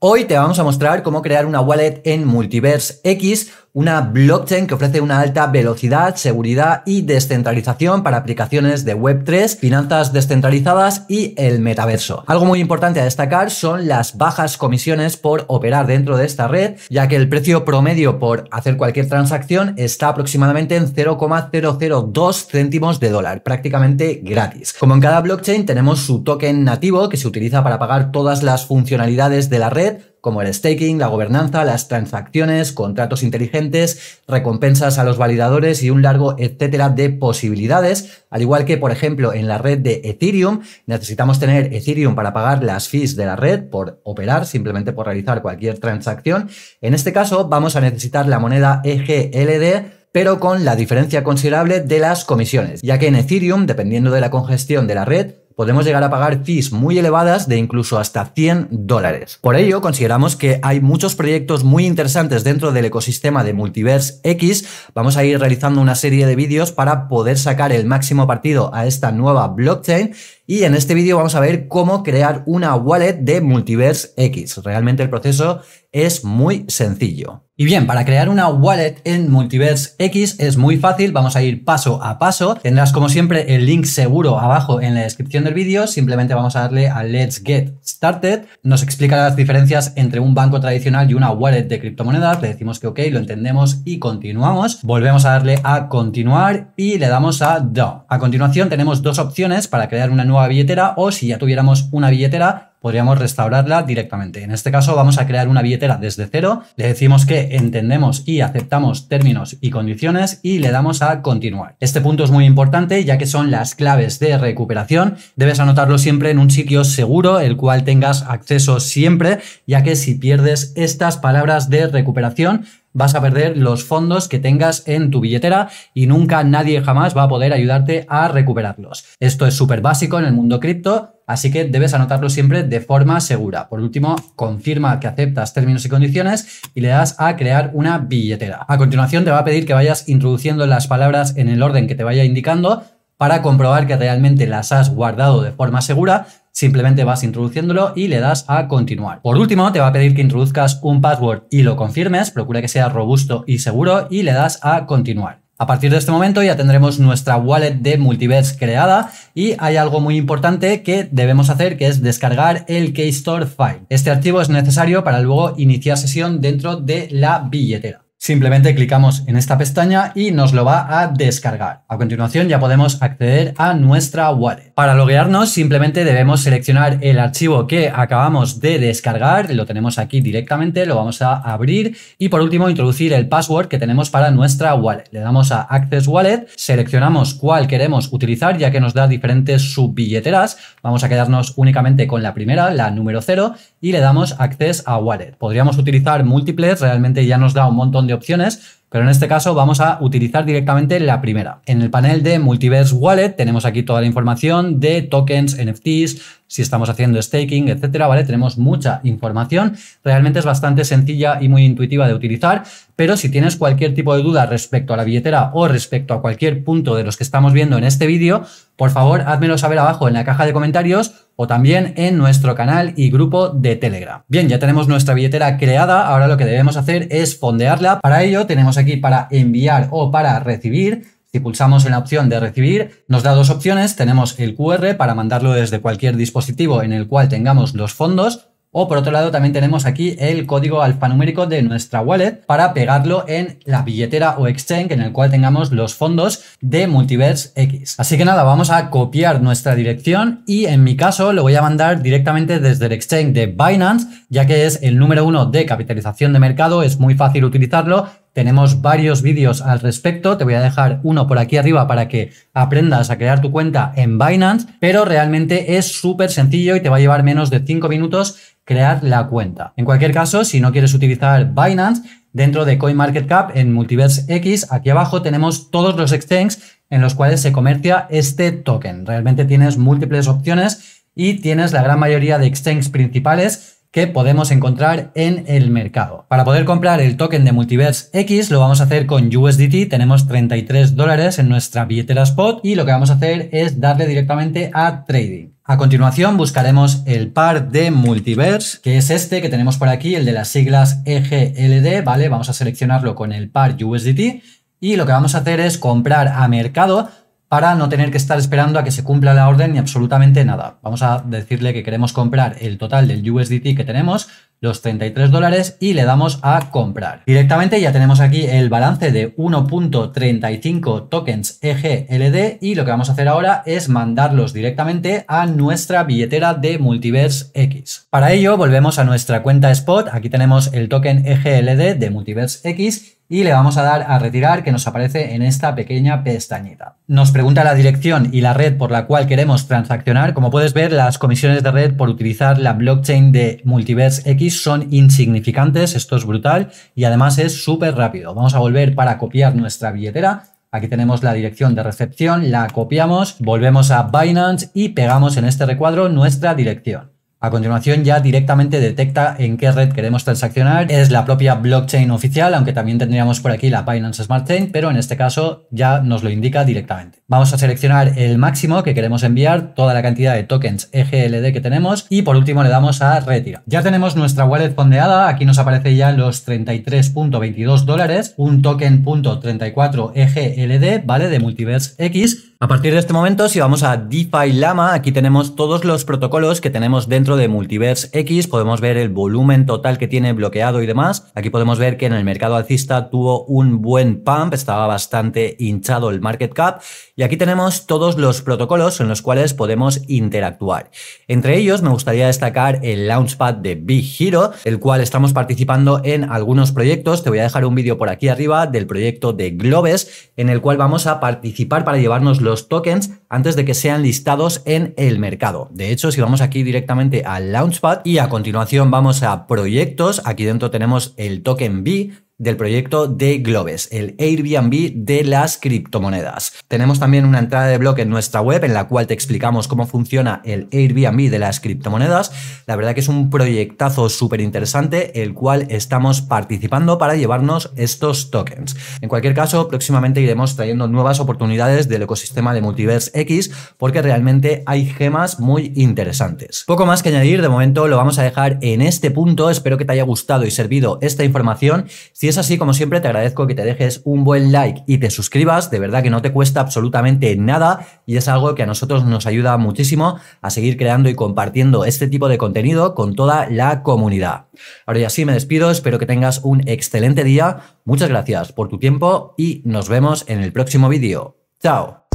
Hoy te vamos a mostrar cómo crear una wallet en Multiverse X una blockchain que ofrece una alta velocidad, seguridad y descentralización para aplicaciones de Web3, finanzas descentralizadas y el metaverso. Algo muy importante a destacar son las bajas comisiones por operar dentro de esta red, ya que el precio promedio por hacer cualquier transacción está aproximadamente en 0,002 céntimos de dólar, prácticamente gratis. Como en cada blockchain tenemos su token nativo que se utiliza para pagar todas las funcionalidades de la red, como el staking, la gobernanza, las transacciones, contratos inteligentes, recompensas a los validadores y un largo etcétera de posibilidades, al igual que por ejemplo en la red de Ethereum, necesitamos tener Ethereum para pagar las fees de la red por operar, simplemente por realizar cualquier transacción. En este caso vamos a necesitar la moneda EGLD pero con la diferencia considerable de las comisiones, ya que en Ethereum, dependiendo de la congestión de la red, podemos llegar a pagar fees muy elevadas de incluso hasta 100 dólares. Por ello, consideramos que hay muchos proyectos muy interesantes dentro del ecosistema de Multiverse X. Vamos a ir realizando una serie de vídeos para poder sacar el máximo partido a esta nueva blockchain y en este vídeo vamos a ver cómo crear una wallet de Multiverse X. Realmente el proceso es muy sencillo. Y bien, para crear una wallet en Multiverse X es muy fácil, vamos a ir paso a paso. Tendrás como siempre el link seguro abajo en la descripción del vídeo, simplemente vamos a darle a Let's Get Started. Nos explica las diferencias entre un banco tradicional y una wallet de criptomonedas, le decimos que ok, lo entendemos y continuamos. Volvemos a darle a continuar y le damos a Do. A continuación tenemos dos opciones para crear una nueva billetera o si ya tuviéramos una billetera podríamos restaurarla directamente. En este caso vamos a crear una billetera desde cero, le decimos que entendemos y aceptamos términos y condiciones y le damos a continuar. Este punto es muy importante ya que son las claves de recuperación. Debes anotarlo siempre en un sitio seguro, el cual tengas acceso siempre, ya que si pierdes estas palabras de recuperación, vas a perder los fondos que tengas en tu billetera y nunca nadie jamás va a poder ayudarte a recuperarlos. Esto es súper básico en el mundo cripto, así que debes anotarlo siempre de forma segura. Por último, confirma que aceptas términos y condiciones y le das a crear una billetera. A continuación te va a pedir que vayas introduciendo las palabras en el orden que te vaya indicando para comprobar que realmente las has guardado de forma segura Simplemente vas introduciéndolo y le das a continuar. Por último, te va a pedir que introduzcas un password y lo confirmes, procura que sea robusto y seguro y le das a continuar. A partir de este momento ya tendremos nuestra wallet de Multiverse creada y hay algo muy importante que debemos hacer que es descargar el Keystore file. Este archivo es necesario para luego iniciar sesión dentro de la billetera. Simplemente clicamos en esta pestaña y nos lo va a descargar. A continuación ya podemos acceder a nuestra wallet. Para loguearnos simplemente debemos seleccionar el archivo que acabamos de descargar, lo tenemos aquí directamente, lo vamos a abrir y por último introducir el password que tenemos para nuestra wallet. Le damos a Access Wallet, seleccionamos cuál queremos utilizar ya que nos da diferentes subbilleteras. Vamos a quedarnos únicamente con la primera, la número 0 y le damos Access a Wallet. Podríamos utilizar múltiples, realmente ya nos da un montón de de opciones pero en este caso vamos a utilizar directamente la primera. En el panel de Multiverse Wallet tenemos aquí toda la información de tokens, NFTs, si estamos haciendo staking, etcétera, ¿vale? Tenemos mucha información. Realmente es bastante sencilla y muy intuitiva de utilizar, pero si tienes cualquier tipo de duda respecto a la billetera o respecto a cualquier punto de los que estamos viendo en este vídeo, por favor, házmelo saber abajo en la caja de comentarios o también en nuestro canal y grupo de Telegram. Bien, ya tenemos nuestra billetera creada, ahora lo que debemos hacer es fondearla. Para ello tenemos aquí para enviar o para recibir. Si pulsamos en la opción de recibir, nos da dos opciones. Tenemos el QR para mandarlo desde cualquier dispositivo en el cual tengamos los fondos. O por otro lado también tenemos aquí el código alfanumérico de nuestra wallet para pegarlo en la billetera o exchange en el cual tengamos los fondos de Multiverse X. Así que nada, vamos a copiar nuestra dirección y en mi caso lo voy a mandar directamente desde el exchange de Binance ya que es el número uno de capitalización de mercado, es muy fácil utilizarlo tenemos varios vídeos al respecto, te voy a dejar uno por aquí arriba para que aprendas a crear tu cuenta en Binance, pero realmente es súper sencillo y te va a llevar menos de 5 minutos crear la cuenta. En cualquier caso, si no quieres utilizar Binance, dentro de CoinMarketCap en Multiverse X, aquí abajo tenemos todos los exchanges en los cuales se comercia este token. Realmente tienes múltiples opciones y tienes la gran mayoría de exchanges principales que podemos encontrar en el mercado. Para poder comprar el token de Multiverse X lo vamos a hacer con USDT, tenemos 33 dólares en nuestra billetera spot y lo que vamos a hacer es darle directamente a trading. A continuación buscaremos el par de multiverse, que es este que tenemos por aquí, el de las siglas EGLD, ¿vale? Vamos a seleccionarlo con el par USDT y lo que vamos a hacer es comprar a mercado para no tener que estar esperando a que se cumpla la orden ni absolutamente nada. Vamos a decirle que queremos comprar el total del USDT que tenemos, los 33 dólares, y le damos a comprar. Directamente ya tenemos aquí el balance de 1.35 tokens EGLD y lo que vamos a hacer ahora es mandarlos directamente a nuestra billetera de Multiverse X. Para ello volvemos a nuestra cuenta Spot, aquí tenemos el token EGLD de Multiverse X y le vamos a dar a retirar que nos aparece en esta pequeña pestañita. Nos pregunta la dirección y la red por la cual queremos transaccionar. Como puedes ver, las comisiones de red por utilizar la blockchain de Multiverse X son insignificantes, esto es brutal y además es súper rápido. Vamos a volver para copiar nuestra billetera. Aquí tenemos la dirección de recepción, la copiamos, volvemos a Binance y pegamos en este recuadro nuestra dirección. A continuación ya directamente detecta en qué red queremos transaccionar. Es la propia blockchain oficial, aunque también tendríamos por aquí la Binance Smart Chain, pero en este caso ya nos lo indica directamente. Vamos a seleccionar el máximo que queremos enviar, toda la cantidad de tokens EGLD que tenemos y por último le damos a retirar. Ya tenemos nuestra wallet fondeada, aquí nos aparece ya los 33.22 dólares, un token .34 EGLD, ¿vale? De Multiverse X a partir de este momento, si vamos a DeFi Llama, aquí tenemos todos los protocolos que tenemos dentro de Multiverse X, podemos ver el volumen total que tiene bloqueado y demás. Aquí podemos ver que en el mercado alcista tuvo un buen pump, estaba bastante hinchado el market cap. Y aquí tenemos todos los protocolos en los cuales podemos interactuar. Entre ellos me gustaría destacar el Launchpad de Big Hero, el cual estamos participando en algunos proyectos. Te voy a dejar un vídeo por aquí arriba del proyecto de Globes, en el cual vamos a participar para llevarnos los los tokens antes de que sean listados en el mercado. De hecho, si vamos aquí directamente al Launchpad y a continuación vamos a proyectos, aquí dentro tenemos el token B, del proyecto de Globes, el Airbnb de las criptomonedas. Tenemos también una entrada de blog en nuestra web en la cual te explicamos cómo funciona el Airbnb de las criptomonedas. La verdad que es un proyectazo súper interesante el cual estamos participando para llevarnos estos tokens. En cualquier caso, próximamente iremos trayendo nuevas oportunidades del ecosistema de Multiverse X porque realmente hay gemas muy interesantes. Poco más que añadir, de momento lo vamos a dejar en este punto. Espero que te haya gustado y servido esta información. Y es así, como siempre, te agradezco que te dejes un buen like y te suscribas. De verdad que no te cuesta absolutamente nada y es algo que a nosotros nos ayuda muchísimo a seguir creando y compartiendo este tipo de contenido con toda la comunidad. Ahora ya sí, me despido. Espero que tengas un excelente día. Muchas gracias por tu tiempo y nos vemos en el próximo vídeo. ¡Chao!